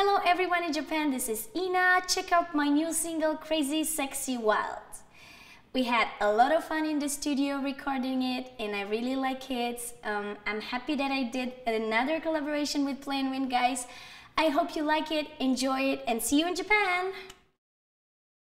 Hello everyone in Japan, this is Ina. Check out my new single Crazy Sexy Wild. We had a lot of fun in the studio recording it and I really like it. Um, I'm happy that I did another collaboration with Plain Wind guys. I hope you like it, enjoy it and see you in Japan!